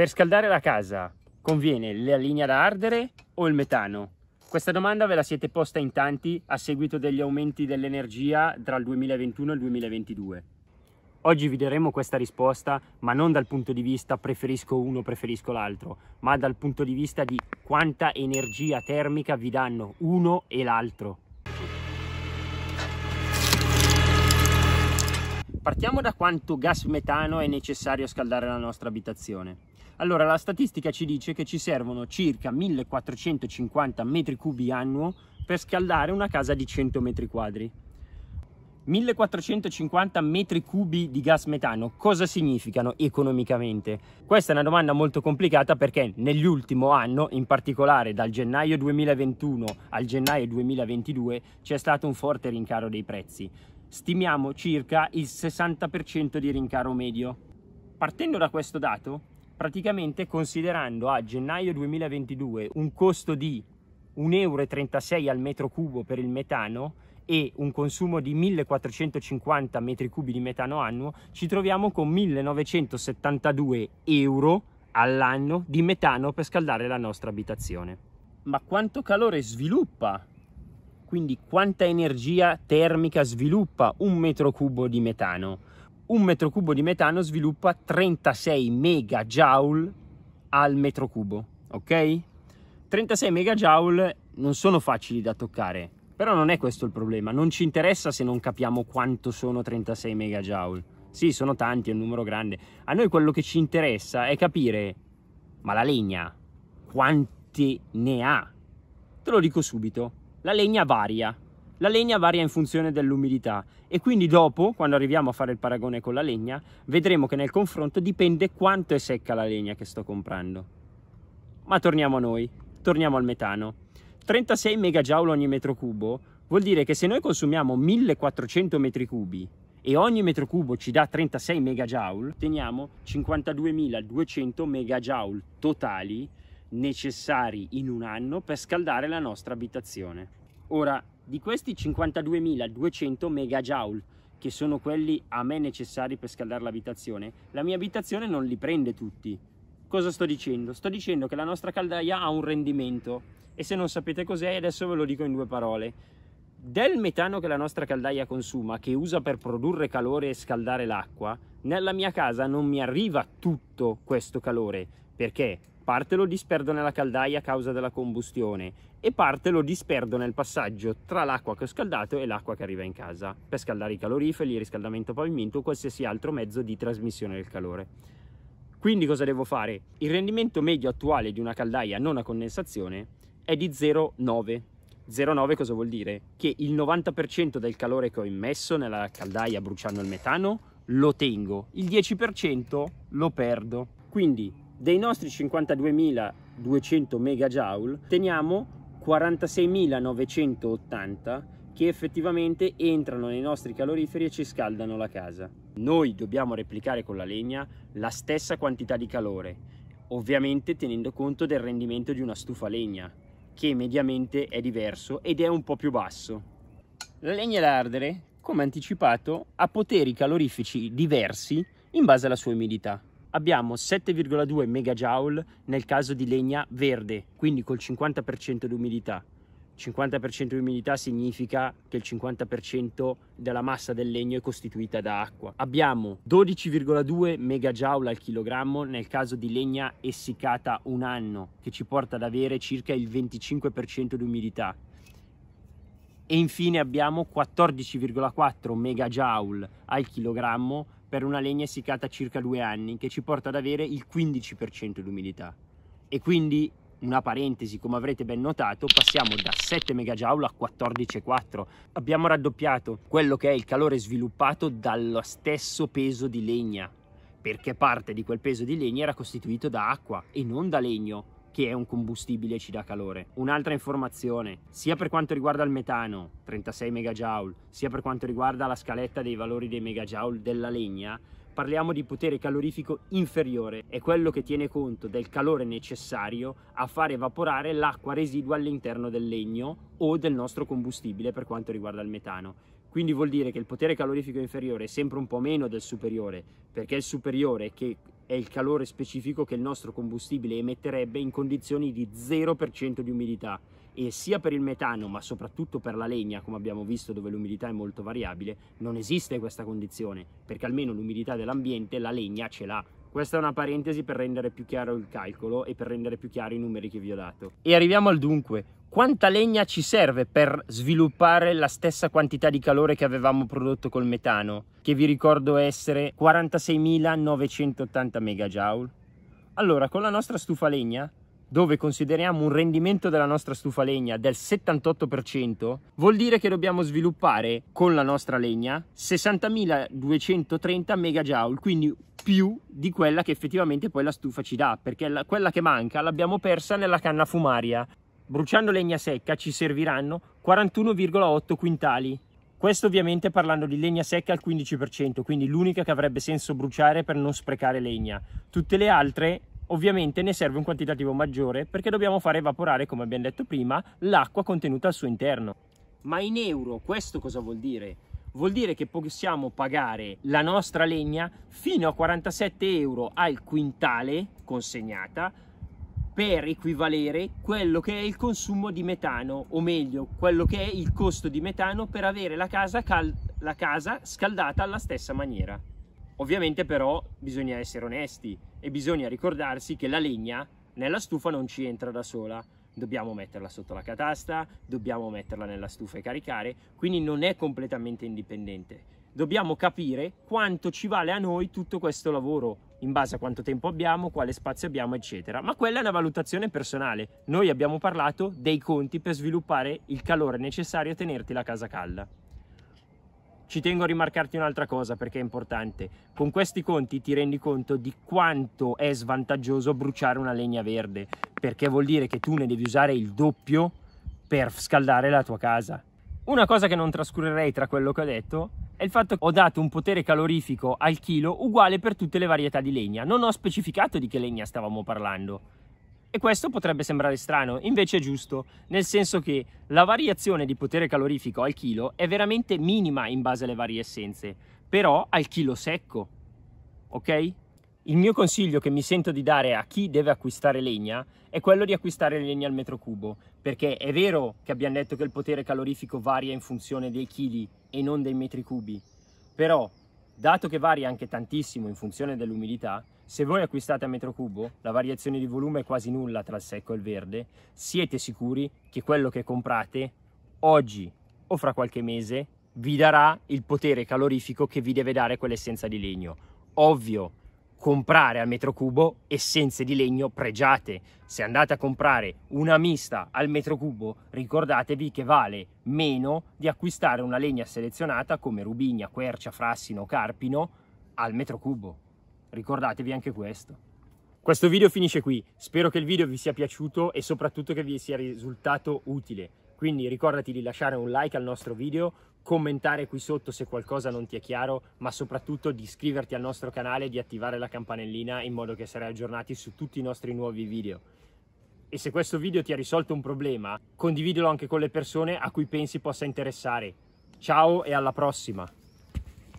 Per scaldare la casa conviene la linea da ardere o il metano? Questa domanda ve la siete posta in tanti a seguito degli aumenti dell'energia tra il 2021 e il 2022. Oggi vi daremo questa risposta, ma non dal punto di vista preferisco uno, preferisco l'altro, ma dal punto di vista di quanta energia termica vi danno uno e l'altro. Partiamo da quanto gas metano è necessario a scaldare la nostra abitazione. Allora, la statistica ci dice che ci servono circa 1450 metri cubi annuo per scaldare una casa di 100 metri quadri. 1450 metri cubi di gas metano cosa significano economicamente? Questa è una domanda molto complicata perché nell'ultimo anno, in particolare dal gennaio 2021 al gennaio 2022, c'è stato un forte rincaro dei prezzi. Stimiamo circa il 60% di rincaro medio. Partendo da questo dato, praticamente considerando a gennaio 2022 un costo di 1,36 euro al metro cubo per il metano e un consumo di 1450 metri cubi di metano annuo, ci troviamo con 1972 euro all'anno di metano per scaldare la nostra abitazione. Ma quanto calore sviluppa? Quindi quanta energia termica sviluppa un metro cubo di metano? un metro cubo di metano sviluppa 36 megajoule al metro cubo, ok? 36 megajoule non sono facili da toccare, però non è questo il problema, non ci interessa se non capiamo quanto sono 36 megajoule. Sì, sono tanti, è un numero grande. A noi quello che ci interessa è capire, ma la legna quanti ne ha? Te lo dico subito, la legna varia, la legna varia in funzione dell'umidità e quindi dopo, quando arriviamo a fare il paragone con la legna, vedremo che nel confronto dipende quanto è secca la legna che sto comprando. Ma torniamo a noi, torniamo al metano. 36 MJ ogni metro cubo vuol dire che se noi consumiamo 1400 metri cubi e ogni metro cubo ci dà 36 MJ, teniamo 52.200 MJ totali necessari in un anno per scaldare la nostra abitazione. Ora, di questi 52.200 megajoule, che sono quelli a me necessari per scaldare l'abitazione, la mia abitazione non li prende tutti. Cosa sto dicendo? Sto dicendo che la nostra caldaia ha un rendimento e se non sapete cos'è adesso ve lo dico in due parole. Del metano che la nostra caldaia consuma, che usa per produrre calore e scaldare l'acqua, nella mia casa non mi arriva tutto questo calore. Perché? parte lo disperdo nella caldaia a causa della combustione e parte lo disperdo nel passaggio tra l'acqua che ho scaldato e l'acqua che arriva in casa per scaldare i caloriferi, il riscaldamento pavimento o qualsiasi altro mezzo di trasmissione del calore. Quindi cosa devo fare? Il rendimento medio attuale di una caldaia non a condensazione è di 0,9. 0,9 cosa vuol dire? Che il 90% del calore che ho immesso nella caldaia bruciando il metano lo tengo, il 10% lo perdo. Quindi dei nostri 52.200 MJ teniamo 46.980 che effettivamente entrano nei nostri caloriferi e ci scaldano la casa. Noi dobbiamo replicare con la legna la stessa quantità di calore, ovviamente tenendo conto del rendimento di una stufa legna, che mediamente è diverso ed è un po' più basso. La legna da ardere, come anticipato, ha poteri calorifici diversi in base alla sua umidità abbiamo 7,2 MJ nel caso di legna verde, quindi col 50% di umidità. 50% di umidità significa che il 50% della massa del legno è costituita da acqua. Abbiamo 12,2 MJ al chilogrammo nel caso di legna essiccata un anno, che ci porta ad avere circa il 25% di umidità. E infine abbiamo 14,4 MJ al chilogrammo per una legna essiccata circa due anni che ci porta ad avere il 15% di umidità. E quindi, una parentesi, come avrete ben notato, passiamo da 7 MJ a 14,4. Abbiamo raddoppiato quello che è il calore sviluppato dallo stesso peso di legna, perché parte di quel peso di legna era costituito da acqua e non da legno che è un combustibile e ci dà calore. Un'altra informazione, sia per quanto riguarda il metano, 36 MJ, sia per quanto riguarda la scaletta dei valori dei MJ della legna, parliamo di potere calorifico inferiore, è quello che tiene conto del calore necessario a far evaporare l'acqua residua all'interno del legno o del nostro combustibile per quanto riguarda il metano. Quindi vuol dire che il potere calorifico inferiore è sempre un po' meno del superiore, perché il superiore che è il calore specifico che il nostro combustibile emetterebbe in condizioni di 0% di umidità e sia per il metano ma soprattutto per la legna, come abbiamo visto dove l'umidità è molto variabile, non esiste questa condizione, perché almeno l'umidità dell'ambiente la legna ce l'ha. Questa è una parentesi per rendere più chiaro il calcolo e per rendere più chiari i numeri che vi ho dato. E arriviamo al dunque quanta legna ci serve per sviluppare la stessa quantità di calore che avevamo prodotto col metano, che vi ricordo essere 46.980 MJ. Allora, con la nostra stufa legna, dove consideriamo un rendimento della nostra stufa legna del 78%, vuol dire che dobbiamo sviluppare con la nostra legna 60.230 MJ, quindi più di quella che effettivamente poi la stufa ci dà, perché la, quella che manca l'abbiamo persa nella canna fumaria bruciando legna secca ci serviranno 41,8 quintali. Questo ovviamente parlando di legna secca al 15%, quindi l'unica che avrebbe senso bruciare per non sprecare legna. Tutte le altre ovviamente ne serve un quantitativo maggiore perché dobbiamo far evaporare, come abbiamo detto prima, l'acqua contenuta al suo interno. Ma in euro questo cosa vuol dire? Vuol dire che possiamo pagare la nostra legna fino a 47 euro al quintale consegnata per equivalere quello che è il consumo di metano, o meglio, quello che è il costo di metano per avere la casa, cal- la casa scaldata alla stessa maniera. Ovviamente però bisogna essere onesti e bisogna ricordarsi che la legna nella stufa non ci entra da sola. Dobbiamo metterla sotto la catasta, dobbiamo metterla nella stufa e caricare, quindi non è completamente indipendente. Dobbiamo capire quanto ci vale a noi tutto questo lavoro, in base a quanto tempo abbiamo, quale spazio abbiamo, eccetera. Ma quella è una valutazione personale. Noi abbiamo parlato dei conti per sviluppare il calore necessario a tenerti la casa calda. Ci tengo a rimarcarti un'altra cosa perché è importante. Con questi conti ti rendi conto di quanto è svantaggioso bruciare una legna verde, perché vuol dire che tu ne devi usare il doppio per scaldare la tua casa una cosa che non trascurerei tra quello che ho detto è il fatto che ho dato un potere calorifico al chilo uguale per tutte le varietà di legna. Non ho specificato di che legna stavamo parlando. E questo potrebbe sembrare strano, invece è giusto, nel senso che la variazione di potere calorifico al chilo è veramente minima in base alle varie essenze, però al chilo secco, ok? Il mio consiglio che mi sento di dare a chi deve acquistare legna è quello di acquistare legna al metro cubo, perché è vero che abbiamo detto che il potere calorifico varia in funzione dei chili e non dei metri cubi, però dato che varia anche tantissimo in funzione dell'umidità, se voi acquistate a metro cubo, la variazione di volume è quasi nulla tra il secco e il verde, siete sicuri che quello che comprate oggi o fra qualche mese vi darà il potere calorifico che vi deve dare quell'essenza di legno. Ovvio, comprare al metro cubo essenze di legno pregiate. Se andate a comprare una mista al metro cubo, ricordatevi che vale meno di acquistare una legna selezionata come rubigna, quercia, frassino, carpino al metro cubo. Ricordatevi anche questo. Questo video finisce qui, spero che il video vi sia piaciuto e soprattutto che vi sia risultato utile. Quindi ricordati di lasciare un like al nostro video, commentare qui sotto se qualcosa non ti è chiaro, ma soprattutto di iscriverti al nostro canale e di attivare la campanellina in modo che sarai aggiornati su tutti i nostri nuovi video. E se questo video ti ha risolto un problema, condividilo anche con le persone a cui pensi possa interessare. Ciao e alla prossima!